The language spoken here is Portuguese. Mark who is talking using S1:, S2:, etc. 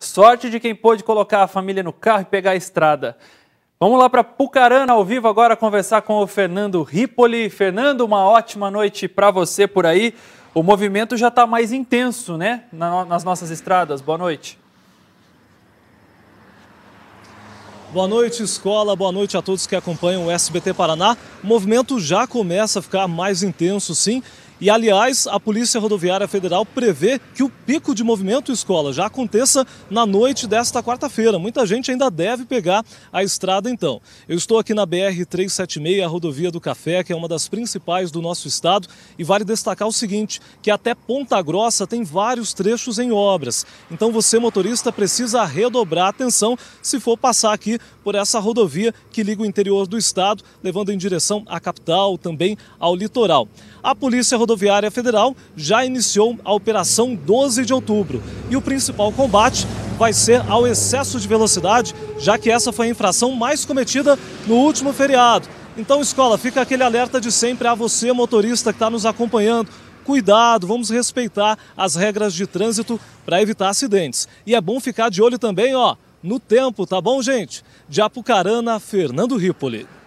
S1: Sorte de quem pôde colocar a família no carro e pegar a estrada. Vamos lá para Pucarana ao vivo agora conversar com o Fernando Ripoli. Fernando, uma ótima noite para você por aí. O movimento já está mais intenso, né, nas nossas estradas. Boa noite.
S2: Boa noite, escola. Boa noite a todos que acompanham o SBT Paraná. O movimento já começa a ficar mais intenso, sim. E, aliás, a Polícia Rodoviária Federal prevê que o pico de movimento escola já aconteça na noite desta quarta-feira. Muita gente ainda deve pegar a estrada, então. Eu estou aqui na BR-376, a rodovia do Café, que é uma das principais do nosso estado, e vale destacar o seguinte, que até Ponta Grossa tem vários trechos em obras. Então, você, motorista, precisa redobrar a atenção se for passar aqui por essa rodovia que liga o interior do estado, levando em direção à capital, também ao litoral. A Polícia Rodoviária Rodoviária Federal já iniciou a Operação 12 de Outubro. E o principal combate vai ser ao excesso de velocidade, já que essa foi a infração mais cometida no último feriado. Então, escola, fica aquele alerta de sempre a você, motorista que está nos acompanhando cuidado, vamos respeitar as regras de trânsito para evitar acidentes. E é bom ficar de olho também, ó, no tempo, tá bom, gente? De Apucarana, Fernando Ripoli.